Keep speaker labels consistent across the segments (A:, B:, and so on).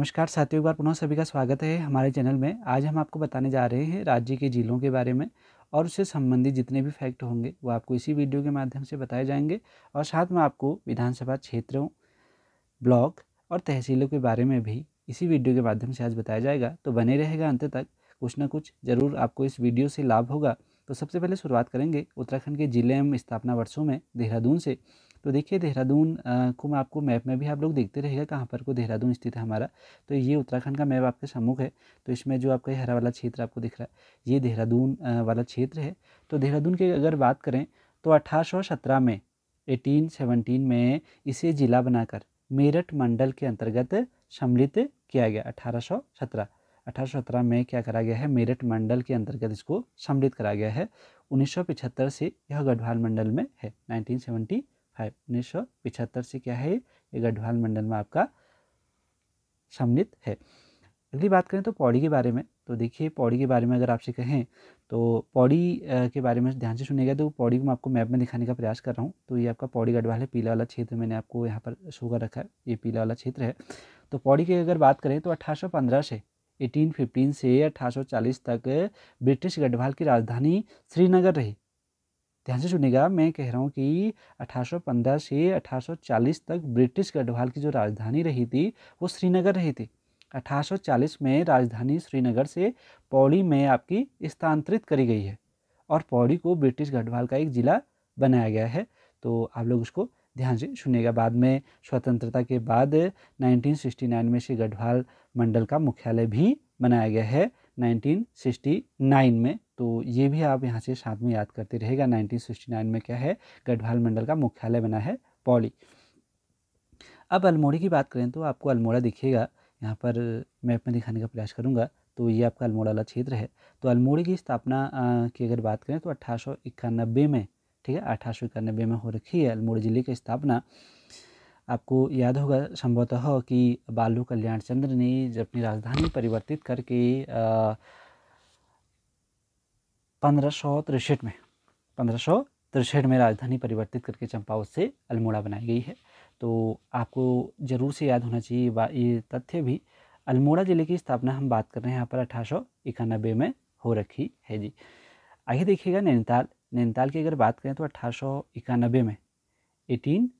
A: नमस्कार साथियों एक बार पुनः सभी का स्वागत है हमारे चैनल में आज हम आपको बताने जा रहे हैं राज्य के जिलों के बारे में और उससे संबंधित जितने भी फैक्ट होंगे वो आपको इसी वीडियो के माध्यम से बताए जाएंगे और साथ में आपको विधानसभा क्षेत्रों ब्लॉक और तहसीलों के बारे में भी इसी वीडियो के माध्यम से आज बताया जाएगा तो बने रहेगा अंत तक कुछ ना कुछ ज़रूर आपको इस वीडियो से लाभ होगा तो सबसे पहले शुरुआत करेंगे उत्तराखंड के जिले एवं स्थापना वर्षों में देहरादून से तो देखिए देहरादून को मैं आपको मैप में भी आप लोग देखते रहेगा कहाँ पर को देहरादून स्थित है हमारा तो ये उत्तराखंड का मैप आपके सम्मुख है तो इसमें जो आपका हरा वाला क्षेत्र आपको दिख रहा है ये देहरादून वाला क्षेत्र है तो देहरादून की अगर बात करें तो अठारह में एटीन सेवनटीन में इसे जिला बनाकर मेरठ मंडल के अंतर्गत सम्मिलित किया गया अठारह सत्रह में क्या करा गया है मेरठ मंडल के अंतर्गत इसको सम्मिलित करा गया है 1975 से यह गढ़वाल मंडल में है 1970 फाइव उन्नीस सौ पिछहत्तर से क्या है ये गढ़वाल मंडल में आपका सम्मिलित है अगली बात करें तो पौड़ी के बारे में तो देखिए पौड़ी के बारे में अगर आपसे कहें तो पौड़ी के बारे में ध्यान से सुनेगा तो पौड़ी को मैं आपको मैप में दिखाने का प्रयास कर रहा हूँ तो ये आपका पौड़ी गढ़वाल है पीला वाला क्षेत्र मैंने आपको यहाँ पर शो कर रखा है ये पीला वाला क्षेत्र है तो पौड़ी की अगर बात करें तो अठारह से 1815 से 1840 तक ब्रिटिश गढ़वाल की राजधानी श्रीनगर रही ध्यान से सुनेगा मैं कह रहा हूँ कि 1815 से 1840 तक ब्रिटिश गढ़वाल की जो राजधानी रही थी वो श्रीनगर रही थी 1840 में राजधानी श्रीनगर से पौड़ी में आपकी स्थानांतरित करी गई है और पौड़ी को ब्रिटिश गढ़वाल का एक ज़िला बनाया गया है तो आप लोग उसको ध्यान से सुनेगा बाद में स्वतंत्रता के बाद 1969 में श्री गढ़वाल मंडल का मुख्यालय भी बनाया गया है 1969 में तो ये भी आप यहाँ से साथ में याद करते रहेगा 1969 में क्या है गढ़वाल मंडल का मुख्यालय बना है पौड़ी अब अल्मोड़ी की बात करें तो आपको अल्मोड़ा दिखेगा यहाँ पर मैप में दिखाने का प्रयास करूँगा तो ये आपका अल्मोड़ा वाला क्षेत्र है तो अल्मोड़ी की स्थापना की अगर बात करें तो अट्ठारह में ठीक है अठारह में हो रखी है अल्मोड़ा जिले की स्थापना आपको याद होगा संभवतः कि बालू कल्याण चंद्र ने अपनी राजधानी परिवर्तित करके आ, पंद्रह तिरसठ में पंद्रह तिरसठ में राजधानी परिवर्तित करके चंपावत से अल्मोड़ा बनाई गई है तो आपको ज़रूर से याद होना चाहिए ये तथ्य भी अल्मोड़ा ज़िले की स्थापना हम बात कर रहे हैं यहाँ पर अठारह में हो रखी है जी आगे देखिएगा नैनीताल नैनीताल की अगर बात करें तो अठारह में एटीन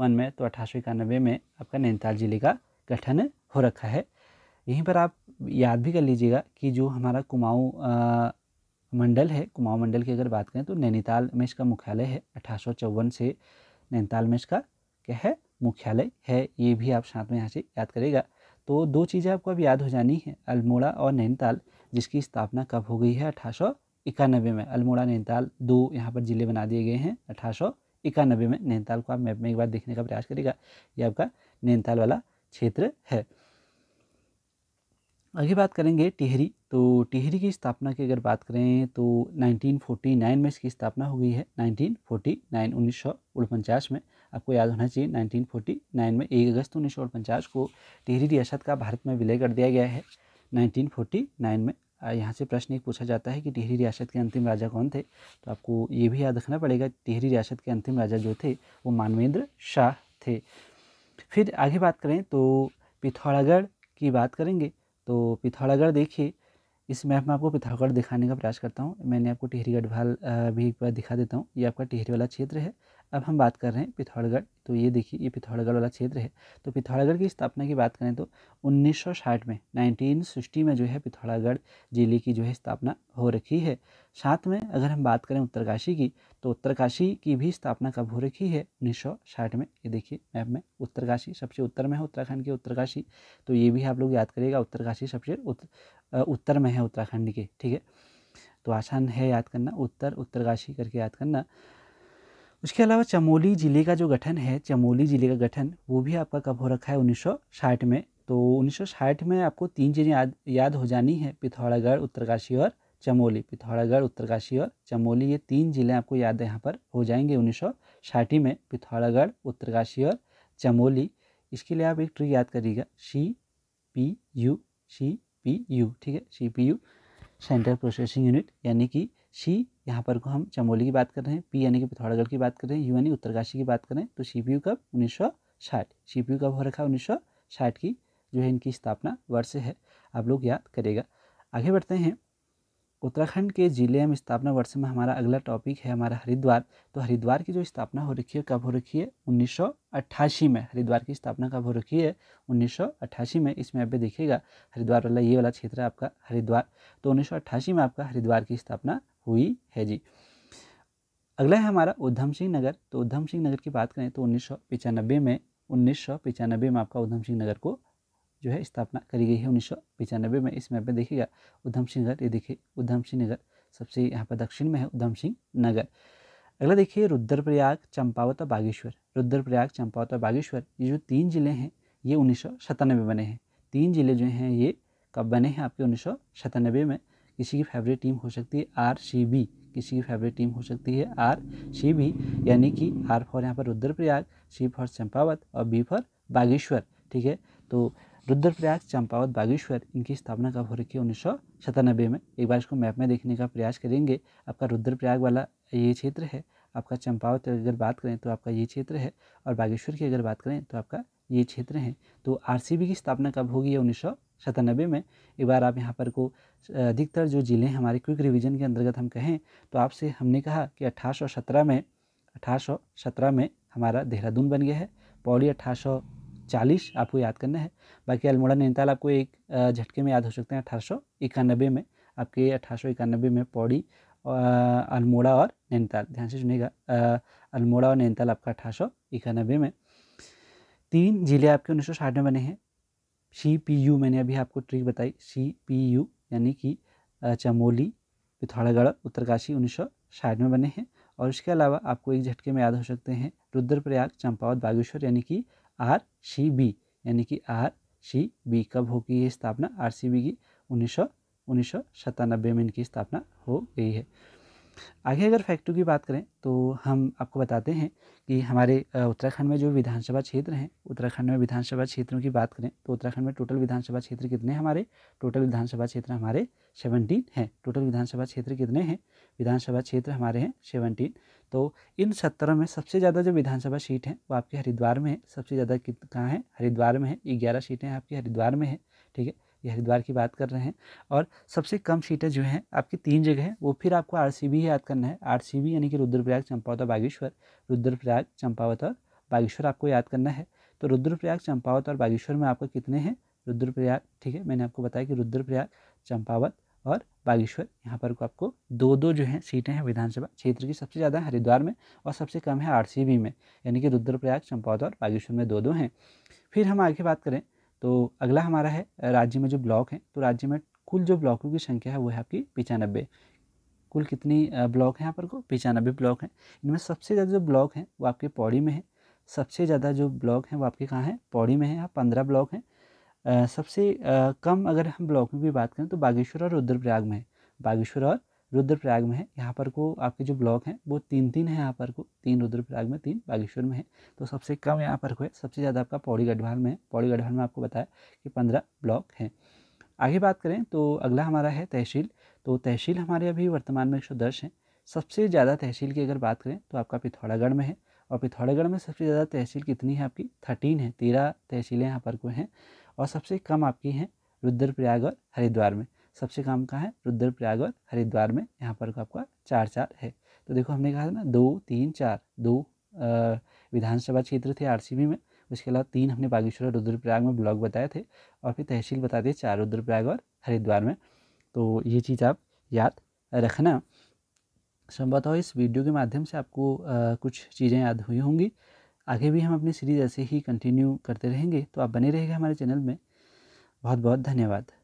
A: वन में तो अठारह में आपका नैनीताल ज़िले का गठन हो रखा है यहीं पर आप याद भी कर लीजिएगा कि जो हमारा कुमाऊँ मंडल है कुमाऊं मंडल की अगर बात करें तो नैनीताल में इसका मुख्यालय है अठारह से नैनीताल में इसका क्या है मुख्यालय है ये भी आप साथ में यहाँ से याद करेगा तो दो चीज़ें आपको अब याद हो जानी है अल्मोड़ा और नैनीताल जिसकी स्थापना कब हो गई है अठारह इक्यानबे में अल्मोड़ा नैनीताल दो यहाँ पर ज़िले बना दिए गए हैं अठारह इक्यानबे में नैनीताल को आप मैप में एक बार देखने का प्रयास करेगा ये आपका नैनीताल वाला क्षेत्र है आगे बात करेंगे टिहरी तो टिहरी की स्थापना की अगर बात करें तो 1949 में इसकी स्थापना हुई है 1949 उन्नीस में आपको याद होना चाहिए 1949 में एक अगस्त उन्नीस को टिहरी रियासत का भारत में विलय कर दिया गया है 1949 में यहाँ से प्रश्न एक पूछा जाता है कि टिहरी रियासत के अंतिम राजा कौन थे तो आपको ये भी याद रखना पड़ेगा टिहरी रियासत के अंतिम राजा जो थे वो मानवेंद्र शाह थे फिर आगे बात करें तो पिथौरागढ़ की बात करेंगे तो पिथौरागढ़ देखिए इस मैप में आपको पिथौरागढ़ दिखाने का प्रयास करता हूँ मैंने आपको टिहरी गढ़वाल भी एक बार दिखा देता हूँ ये आपका टिहरी वाला क्षेत्र है अब हम बात कर रहे हैं पिथौरगढ़ तो ये देखिए ये पिथौरगढ़ वाला क्षेत्र है तो पिथौरागढ़ की स्थापना की बात करें तो 1960 में 1960 में जो है पिथौरागढ़ जिले की जो है स्थापना हो रखी है साथ में अगर हम बात करें उत्तरकाशी की तो उत्तरकाशी की भी स्थापना कब हो रखी है 1960 में ये देखिए मैप में उत्तरकाशी सबसे उत्तर में है उत्तराखंड के उत्तरकाशी तो ये भी आप लोग याद करिएगा उत्तरकाशी सबसे उत्तर, उत्तर में है उत्तराखंड के ठीक है तो आसान है याद करना उत्तर उत्तरकाशी करके याद करना उसके अलावा चमोली ज़िले का जो गठन है चमोली ज़िले का गठन वो भी आपका कब हो रखा है उन्नीस में तो उन्नीस में आपको तीन चीज़ें याद याद हो जानी है पिथौरागढ़ उत्तरकाशी और चमोली पिथौरागढ़ उत्तरकाशी और चमोली ये तीन जिले आपको याद यहाँ पर हो जाएंगे उन्नीस में पिथौरागढ़ उत्तरकाशी और चमोली इसके लिए आप एक ट्री याद करिएगा C P U C P U ठीक है C P U central processing unit यानी कि शी यहाँ पर को हम चमोली की बात कर रहे हैं पी यानी कि पिथौरागढ़ की बात कर रहे हैं यू यानी उत्तरकाशी की बात करें तो सी पी यू कब उन्नीस सौ साठ सी पी यू कब हो रखा है उन्नीस सौ साठ की जो है इनकी स्थापना वर्ष है आप लोग याद करेगा आगे बढ़ते हैं उत्तराखंड के जिले में स्थापना वर्ष में हमारा अगला टॉपिक है हमारा हरिद्वार तो हरिद्वार की जो स्थापना हो रखी है कब हो रखी है अट्ठासी में हरिद्वार की स्थापना कब हो रखी है अट्ठासी में इसमें आप देखिएगा हरिद्वार वाला ये वाला क्षेत्र है आपका हरिद्वार तो अट्ठासी में आपका हरिद्वार की स्थापना हुई है जी अगला है हमारा उधम सिंह नगर तो उधम सिंह नगर की बात करें तो उन्नीस में उन्नीस में आपका उधम सिंह नगर को जो है स्थापना करी गई है उन्नीस में इस मैप में देखिएगा उधम सिंह नगर ये देखिए उधम सिंह नगर सबसे यहाँ पर दक्षिण में है उधम सिंह नगर अगला देखिए रुद्रप्रयाग चंपावत और बागेश्वर रुद्रप्रयाग चंपावत और बागेश्वर ये जो तीन ज़िले हैं ये उन्नीस में बने हैं तीन ज़िले जो हैं ये कब बने हैं आपके उन्नीस में किसी की फेवरेट टीम हो सकती है आर सी बी किसी की फेवरेट टीम हो सकती है आर सी बी यानी कि आर फॉर यहाँ पर रुद्रप्रयाग सी फॉर चंपावत और बी फॉर बागेश्वर ठीक है तो रुद्रप्रयाग चंपावत बागेश्वर इनकी स्थापना कब हो रखी है उन्नीस सौ में एक बार इसको मैप में देखने का प्रयास करेंगे आपका रुद्रप्रयाग वाला ये क्षेत्र है आपका चंपावत की अगर बात करें तो आपका ये क्षेत्र है और बागेश्वर की अगर बात करें तो आपका ये क्षेत्र है तो आरसीबी की स्थापना कब होगी है उन्नीस सतानबे में एक बार आप यहाँ पर को अधिकतर जो ज़िले हैं हमारे क्विक रिवीजन के अंतर्गत हम कहें तो आपसे हमने कहा कि अठारह में अठारह सौ सत्रह में हमारा देहरादून बन गया है पौड़ी अठारह चालीस आपको याद करना है बाकी अल्मोड़ा नैनीताल आपको एक झटके में याद हो सकते हैं अठारह सौ इक्यानबे में आपके अठारह में पौड़ी अल्मोड़ा और नैनीताल ध्यान से सुनेगा अल्मोड़ा और नैनीताल आपका अठारह सौ इक्यानबे में तीन जिले आपके उन्नीस सौ साठ में बने हैं सी पी यू मैंने अभी आपको ट्रिक बताई सी पी यू यानी कि चमोली पिथौरागढ़ उत्तरकाशी उन्नीस में बने हैं और इसके अलावा आपको एक झटके में याद हो सकते हैं रुद्रप्रयाग चंपावत बागेश्वर यानी कि आर सी बी यानी कि आर सी बी कब होगी ये स्थापना आर सी बी की उन्नीस सौ उन्नीस सौ सतानबे में इनकी स्थापना हो गई है आगे अगर फैक्ट्री की बात करें तो हम आपको बताते हैं कि हमारे उत्तराखंड में जो विधानसभा क्षेत्र हैं उत्तराखंड में विधानसभा क्षेत्रों की बात करें तो उत्तराखंड में टोटल विधानसभा क्षेत्र कितने हमारे टोटल विधानसभा क्षेत्र हमारे सेवनटीन हैं टोटल विधानसभा क्षेत्र कितने हैं विधानसभा क्षेत्र हमारे हैं सेवनटीन तो इन सत्रह में सबसे ज़्यादा जो विधानसभा सीट हैं वो आपके हरिद्वार में है सबसे ज़्यादा कहाँ है हरिद्वार में है ग्यारह सीटें आपकी हरिद्वार में है ठीक है ये हरिद्वार की बात कर रहे हैं और सबसे कम सीटें जो हैं आपकी तीन जगह हैं वो फिर आपको आर याद करना है आर यानी कि रुद्रप्रयाग चंपावत और बागेश्वर रुद्रप्रयाग चंपावत और बागेश्वर आपको याद करना है तो रुद्रप्रयाग चंपावत और बागेश्वर में आपको कितने हैं रुद्रप्रयाग ठीक है मैंने आपको बताया कि रुद्रप्रयाग चंपावत और बागेश्वर यहाँ पर आपको दो दो जो हैं सीटें हैं विधानसभा क्षेत्र की सबसे ज़्यादा हरिद्वार में और सबसे कम है आरसीबी में यानी कि रुद्रप्रयाग चंपावत और बागेश्वर में दो दो हैं फिर हम आगे बात करें तो अगला हमारा है राज्य में जो ब्लॉक हैं तो राज्य में कुल जो ब्लॉकों की संख्या है वो है आपकी पचानबे कुल कितनी ब्लॉक हैं यहाँ पर को पचानबे ब्लॉक हैं इनमें सबसे ज़्यादा जो ब्लॉक हैं वो आपके पौड़ी में है सबसे ज़्यादा जो ब्लॉक हैं वो आपके कहाँ हैं पौड़ी में है यहाँ पंद्रह ब्लॉक हैं सबसे कम अगर हम ब्लॉकों की बात करें तो बागेश्वर और रुद्रप्रयाग में है बागेश्वर और रुद्रप्रयाग में है यहाँ पर को आपके जो ब्लॉक हैं वो तीन तीन है यहाँ पर को तीन रुद्रप्रयाग में तीन बागेश्वर में है तो सबसे कम यहाँ पर को है सबसे ज़्यादा आपका पौड़ी गढ़वाल में है पौड़ी गढ़वाल में आपको बताया कि पंद्रह ब्लॉक हैं आगे बात करें तो अगला हमारा है तहसील तो तहसील हमारे अभी वर्तमान में एक सौ हैं सबसे ज़्यादा तहसील की अगर बात करें तो आपका पिथौरागढ़ में है और पिथौरागढ़ में सबसे ज़्यादा तहसील कितनी है आपकी थर्टीन है तेरह तहसीलें यहाँ पर को हैं और सबसे कम आपकी हैं रुद्रप्रयाग और हरिद्वार में सबसे काम कहाँ है रुद्रप्रयाग और हरिद्वार में यहाँ पर आपका चार चार है तो देखो हमने कहा था ना दो तीन चार दो विधानसभा क्षेत्र थे आर में उसके अलावा तीन हमने बागेश्वर और रुद्रप्रयाग में ब्लॉक बताए थे और फिर तहसील बता दिए चार रुद्रप्रयाग और हरिद्वार में तो ये चीज़ आप याद रखना संभवतः इस वीडियो के माध्यम से आपको आ, कुछ चीज़ें याद हुई होंगी आगे भी हम अपनी सीरीज़ ऐसे ही कंटिन्यू करते रहेंगे तो आप बने रहेगा हमारे चैनल में बहुत बहुत धन्यवाद